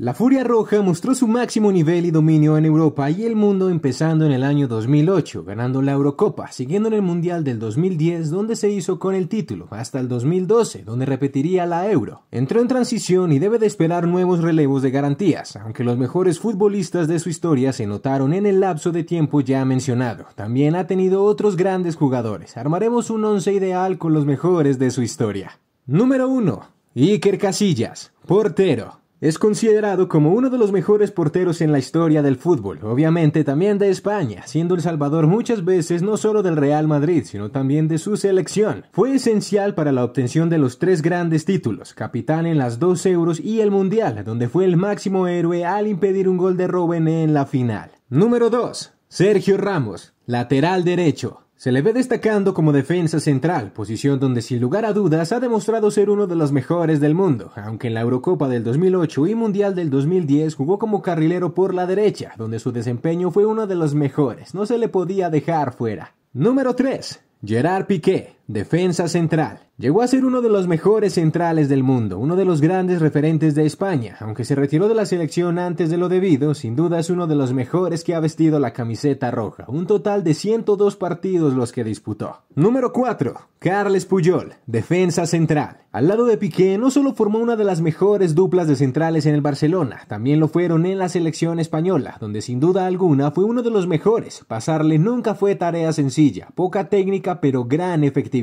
La Furia Roja mostró su máximo nivel y dominio en Europa y el mundo empezando en el año 2008, ganando la Eurocopa, siguiendo en el Mundial del 2010 donde se hizo con el título, hasta el 2012 donde repetiría la Euro. Entró en transición y debe de esperar nuevos relevos de garantías, aunque los mejores futbolistas de su historia se notaron en el lapso de tiempo ya mencionado. También ha tenido otros grandes jugadores. Armaremos un once ideal con los mejores de su historia. Número 1. Iker Casillas, portero. Es considerado como uno de los mejores porteros en la historia del fútbol, obviamente también de España, siendo El Salvador muchas veces no solo del Real Madrid, sino también de su selección. Fue esencial para la obtención de los tres grandes títulos, capitán en las dos euros y el Mundial, donde fue el máximo héroe al impedir un gol de Robben en la final. Número 2. Sergio Ramos, lateral derecho. Se le ve destacando como defensa central, posición donde sin lugar a dudas ha demostrado ser uno de los mejores del mundo, aunque en la Eurocopa del 2008 y Mundial del 2010 jugó como carrilero por la derecha, donde su desempeño fue uno de los mejores, no se le podía dejar fuera. Número 3. Gerard Piqué. Defensa central. Llegó a ser uno de los mejores centrales del mundo, uno de los grandes referentes de España, aunque se retiró de la selección antes de lo debido, sin duda es uno de los mejores que ha vestido la camiseta roja, un total de 102 partidos los que disputó. Número 4. Carles Puyol, defensa central. Al lado de Piqué no solo formó una de las mejores duplas de centrales en el Barcelona, también lo fueron en la selección española, donde sin duda alguna fue uno de los mejores. Pasarle nunca fue tarea sencilla, poca técnica pero gran efectividad.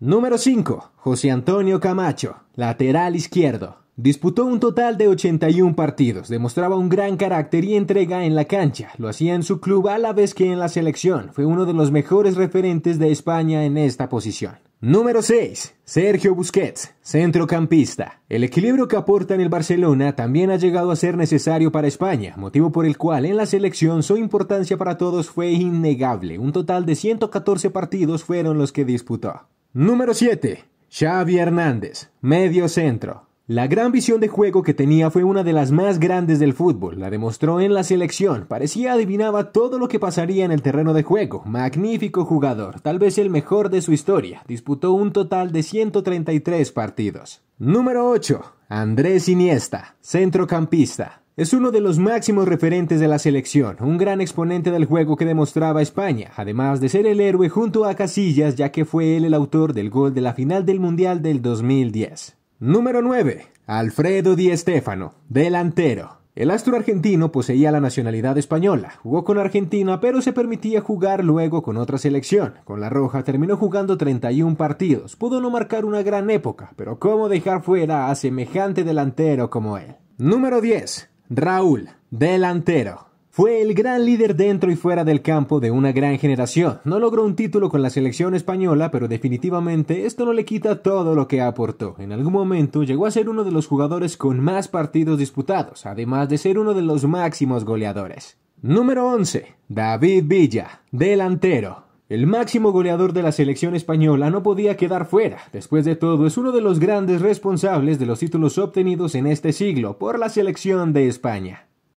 Número 5. José Antonio Camacho, lateral izquierdo. Disputó un total de 81 partidos, demostraba un gran carácter y entrega en la cancha, lo hacía en su club a la vez que en la selección, fue uno de los mejores referentes de España en esta posición. Número 6. Sergio Busquets, centrocampista. El equilibrio que aporta en el Barcelona también ha llegado a ser necesario para España, motivo por el cual en la selección su importancia para todos fue innegable. Un total de 114 partidos fueron los que disputó. Número 7. Xavi Hernández, medio centro. La gran visión de juego que tenía fue una de las más grandes del fútbol, la demostró en la selección, parecía adivinaba todo lo que pasaría en el terreno de juego, magnífico jugador, tal vez el mejor de su historia, disputó un total de 133 partidos. Número 8. Andrés Iniesta, centrocampista. Es uno de los máximos referentes de la selección, un gran exponente del juego que demostraba España, además de ser el héroe junto a Casillas, ya que fue él el autor del gol de la final del Mundial del 2010. Número 9. Alfredo Di Stéfano, delantero. El astro argentino poseía la nacionalidad española, jugó con Argentina, pero se permitía jugar luego con otra selección. Con la Roja terminó jugando 31 partidos, pudo no marcar una gran época, pero ¿cómo dejar fuera a semejante delantero como él? Número 10. Raúl, delantero. Fue el gran líder dentro y fuera del campo de una gran generación. No logró un título con la selección española, pero definitivamente esto no le quita todo lo que aportó. En algún momento llegó a ser uno de los jugadores con más partidos disputados, además de ser uno de los máximos goleadores. Número 11. David Villa, delantero. El máximo goleador de la selección española no podía quedar fuera. Después de todo, es uno de los grandes responsables de los títulos obtenidos en este siglo por la selección de España.